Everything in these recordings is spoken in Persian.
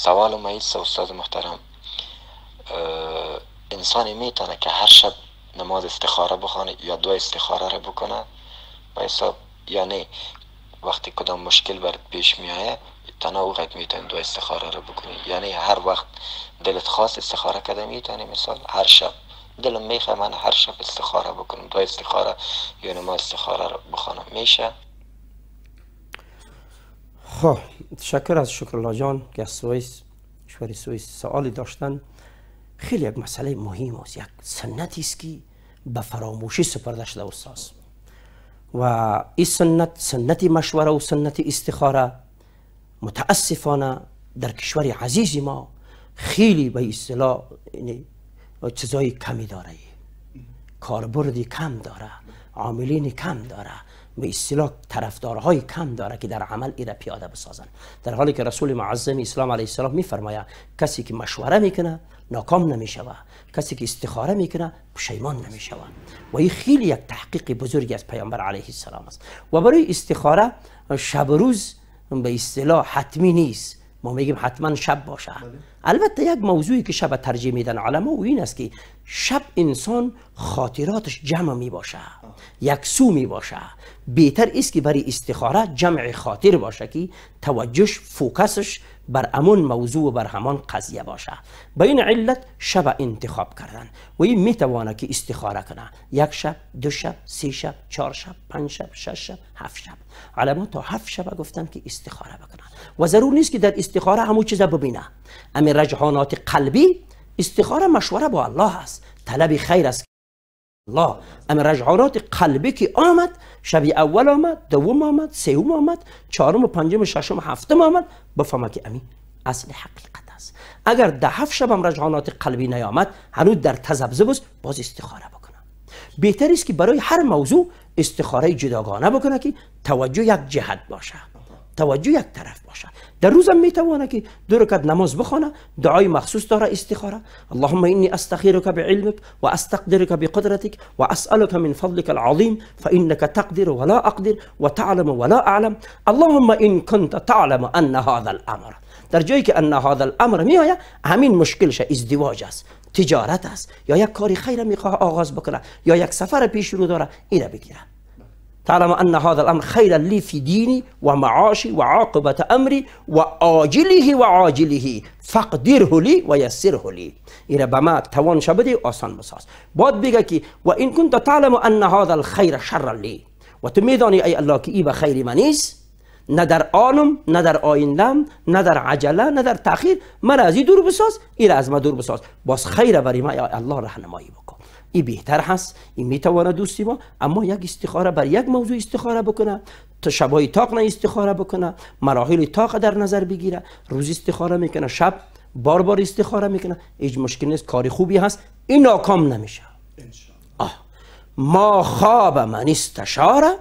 سوال ما استاذ استاد محترم انسان میتونه که هر شب نماز استخاره بخونه یا دو استخاره رو بکنه با حساب یعنی وقتی کدام مشکل بر پیش میایه تنها اوقت میتونه دو استخاره را بکنی یعنی هر وقت دلت خواست استخاره کده میتونی مثال هر شب دلم میخواه من هر شب استخاره بکنم دو استخاره یا نماز استخاره رو بخوانم میشه خب تشکر از شکرالله جان که از سوئیس کشور سوئیس سوالی داشتن خیلی یک مسئله مهم است یک سنتی است که به فراموشی سپرده شده استاد و این سنت سنت مشوره و سنت استخاره متاسفانه در کشور عزیز ما خیلی به اصطلاح یعنی چیزای کمی داره کاربردی کم داره عاملین کم داره به اصطلاح طرفدارهای کم داره که در عمل ایره پیاده بسازن در حالی که رسول معظم اسلام علیه السلام میفرماید کسی که مشوره میکنه ناکام نمیشوه کسی که استخاره میکنه پشیمان نمیشوه و این خیلی یک تحقیق بزرگی از پیامبر علیه السلام است و برای استخاره شب روز به اصطلاح حتمی نیست ما میگیم حتما شب باشه بله. البته یک موضوعی که شب ترجیح میدن علما و این است که شب انسان خاطراتش جمع می باشه یک سو می باشه بهتر است که برای استخاره جمع خاطر باشه که توجهش فوکسش بر امون موضوع و بر همان قضیه باشه به این علت شب انتخاب کردن و این میتوانه که استخاره کنه یک شب دو شب سه شب چهار شب پنج شب شش شب هفت شب علما تا هفت شب گفتن که استخاره و ضرور نیست که در استخاره همو چیزا ببینه امی رجحانات قلبی استخاره مشوره با الله است طلب خیر است الله ام رجعانات قلبی که آمد شبی اول آمد دوم آمد سوم آمد چهارم پنجم و ششم و هفتم آمد بفهمه که امی اصل حقیقت است اگر ده هفت شبم رجعانات قلبی نیامد هنوز در تذبذب است باز استخاره بکنه بهتر است که برای هر موضوع استخاره جداگانه بکنه که توجه یک جهت باشه توجه یک طرف باشه در روزم میتوانه که دو رکعت نماز بخونه دعای مخصوص داره استخاره اللهم انی استخیرک بعلمک و استقدرک بقدرتک و اسألک من فضلك العظیم فانك تقدر ولا اقدر و تعلم ولا اعلم اللهم ان كنت تعلم ان هذا الامر در جایی که ان هذا الامر میآید همین مشکلش ازدواج است تجارت است یا یک کاری خیر میخواه آغاز بکنه یا یک سفر پیش رو داره اینه بگیره طالما أن هذا الأمر خيرا لي في ديني ومعاشي وعاقبة أمري وآجله وعاجله فقدره لي ويسره لي إلى بما توان شبدي آسان مساس بعد بيكي وان كنت تعلم أن هذا الخير شرا لي و أي الله كي ای خير منيس ندر آنم ندر در آیندم عجله ندر تأخير من از این دور بساز این از من دور بساز باز خير بريما من الله رهنمایی بکن این بهتر هست این تواند دوستی با اما یک استخاره بر یک موضوع استخاره بکنه شبای تاق نه استخاره بکنه مراحل تاق در نظر بگیره روز استخاره میکنه شب بار بار استخاره میکنه هیچ مشکل نیست کاری خوبی هست این ناکام نمیشه آه. ما خواب من استشاره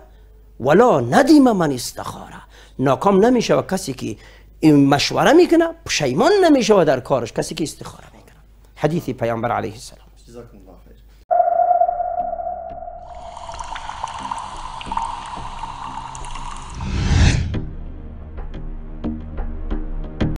ولا ندیم من استخاره ناکام نمیشه و کسی که این مشوره میکنه پشیمان نمیشه و در کارش کسی که استخاره میکنه حدیث پیامبر علیه السلام